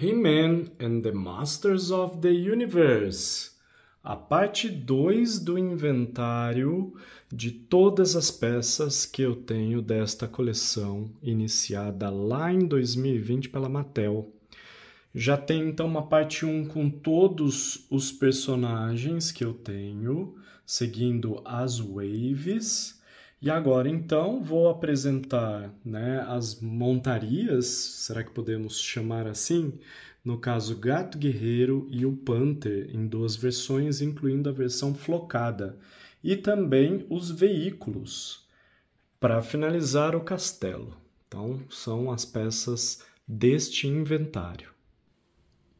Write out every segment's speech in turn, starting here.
He-Man and the Masters of the Universe, a parte 2 do inventário de todas as peças que eu tenho desta coleção, iniciada lá em 2020 pela Mattel. Já tem então uma parte 1 com todos os personagens que eu tenho, seguindo as waves. E agora então vou apresentar né, as montarias, será que podemos chamar assim? No caso, Gato Guerreiro e o Panther, em duas versões, incluindo a versão flocada, e também os veículos, para finalizar o castelo. Então, são as peças deste inventário.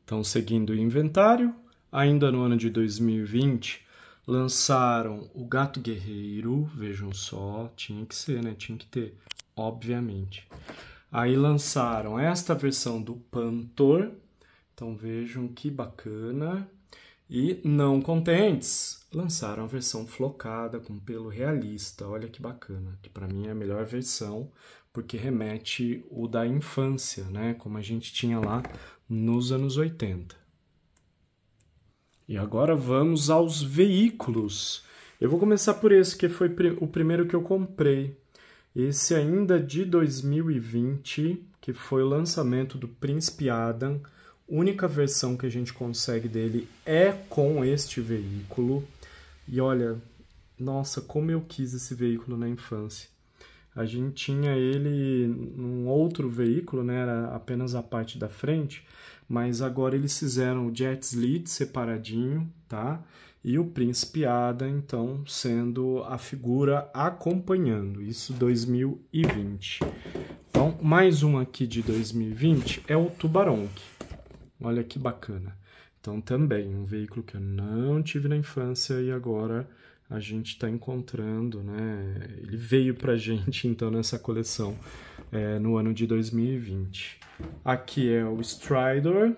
Então, seguindo o inventário, ainda no ano de 2020, Lançaram o Gato Guerreiro, vejam só, tinha que ser, né? Tinha que ter, obviamente. Aí lançaram esta versão do Pantor, então vejam que bacana. E não contentes, lançaram a versão flocada com pelo realista. Olha que bacana, que para mim é a melhor versão, porque remete o da infância, né? Como a gente tinha lá nos anos 80. E agora vamos aos veículos. Eu vou começar por esse, que foi o primeiro que eu comprei. Esse ainda é de 2020, que foi o lançamento do Príncipe Adam. Única versão que a gente consegue dele é com este veículo. E olha, nossa, como eu quis esse veículo na infância a gente tinha ele num outro veículo, né, era apenas a parte da frente, mas agora eles fizeram o Jet Lead separadinho, tá? E o Príncipe Ada, então, sendo a figura acompanhando, isso 2020. Então, mais um aqui de 2020 é o Tubarão Olha que bacana. Então, também um veículo que eu não tive na infância e agora a gente está encontrando, né? Ele veio para a gente então nessa coleção é, no ano de 2020. Aqui é o Stridor,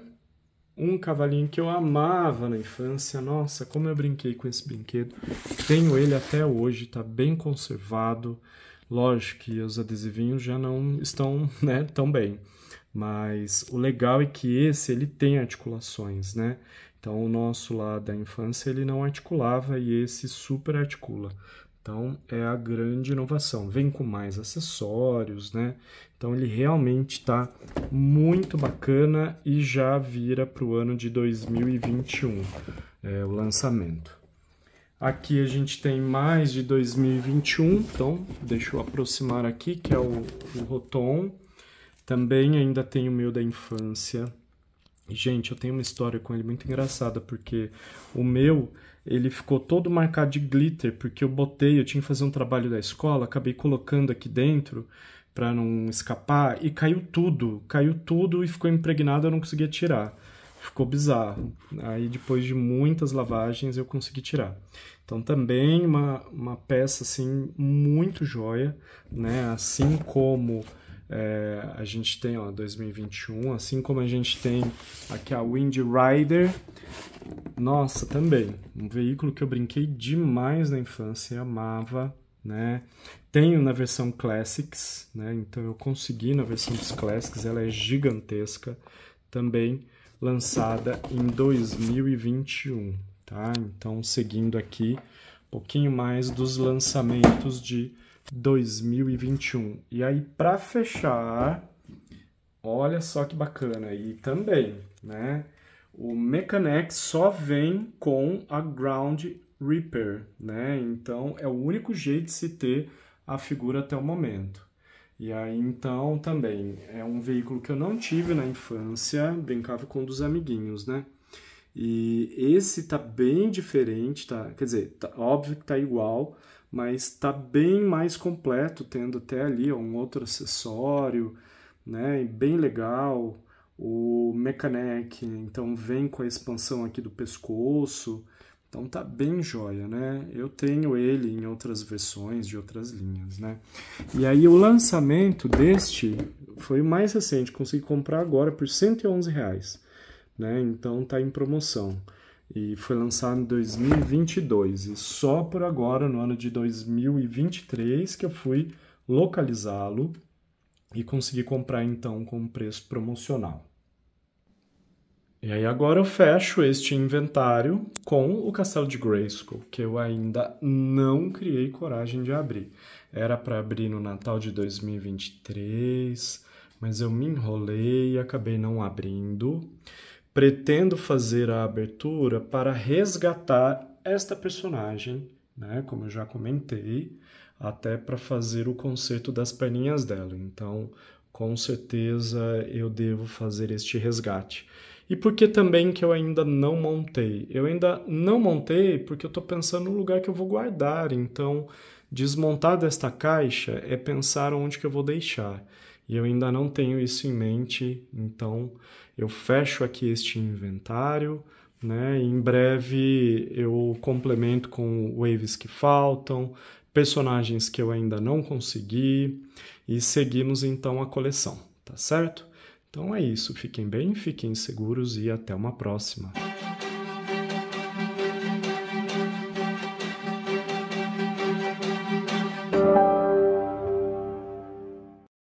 um cavalinho que eu amava na infância. Nossa, como eu brinquei com esse brinquedo. Tenho ele até hoje, está bem conservado. Lógico que os adesivinhos já não estão né, tão bem, mas o legal é que esse ele tem articulações, né? Então, o nosso lá da infância ele não articulava e esse super articula. Então, é a grande inovação. Vem com mais acessórios, né? Então, ele realmente está muito bacana e já vira para o ano de 2021 é, o lançamento. Aqui a gente tem mais de 2021, então deixa eu aproximar aqui, que é o, o Rotom. Também ainda tem o meu da infância, Gente, eu tenho uma história com ele muito engraçada, porque o meu, ele ficou todo marcado de glitter, porque eu botei, eu tinha que fazer um trabalho da escola, acabei colocando aqui dentro para não escapar e caiu tudo, caiu tudo e ficou impregnado, eu não conseguia tirar. Ficou bizarro. Aí depois de muitas lavagens eu consegui tirar. Então também uma, uma peça assim muito joia, né? Assim como é, a gente tem, ó, 2021, assim como a gente tem aqui a Wind Rider. Nossa, também, um veículo que eu brinquei demais na infância, amava, né? Tenho na versão Classics, né? Então eu consegui na versão dos Classics, ela é gigantesca, também lançada em 2021, tá? Então seguindo aqui um pouquinho mais dos lançamentos de 2021. E aí, para fechar, olha só que bacana. E também, né? O Mechanex só vem com a Ground Reaper, né? Então, é o único jeito de se ter a figura até o momento. E aí, então, também, é um veículo que eu não tive na infância, brincava com um dos amiguinhos, né? E esse tá bem diferente, tá? Quer dizer, tá, óbvio que tá igual, mas tá bem mais completo, tendo até ali ó, um outro acessório, né? bem legal. O Mechanic, então vem com a expansão aqui do pescoço. Então tá bem joia, né? Eu tenho ele em outras versões de outras linhas, né? E aí o lançamento deste foi o mais recente, consegui comprar agora por 111 reais né? Então está em promoção. E foi lançado em 2022 e só por agora, no ano de 2023, que eu fui localizá-lo e consegui comprar então com preço promocional. E aí agora eu fecho este inventário com o Castelo de Grayskull, que eu ainda não criei coragem de abrir. Era para abrir no Natal de 2023, mas eu me enrolei e acabei não abrindo pretendo fazer a abertura para resgatar esta personagem, né, como eu já comentei, até para fazer o conserto das perninhas dela. Então, com certeza eu devo fazer este resgate. E por que também que eu ainda não montei? Eu ainda não montei porque eu estou pensando no lugar que eu vou guardar. Então, desmontar desta caixa é pensar onde que eu vou deixar. E eu ainda não tenho isso em mente, então eu fecho aqui este inventário, né? em breve eu complemento com waves que faltam, personagens que eu ainda não consegui e seguimos então a coleção, tá certo? Então é isso, fiquem bem, fiquem seguros e até uma próxima.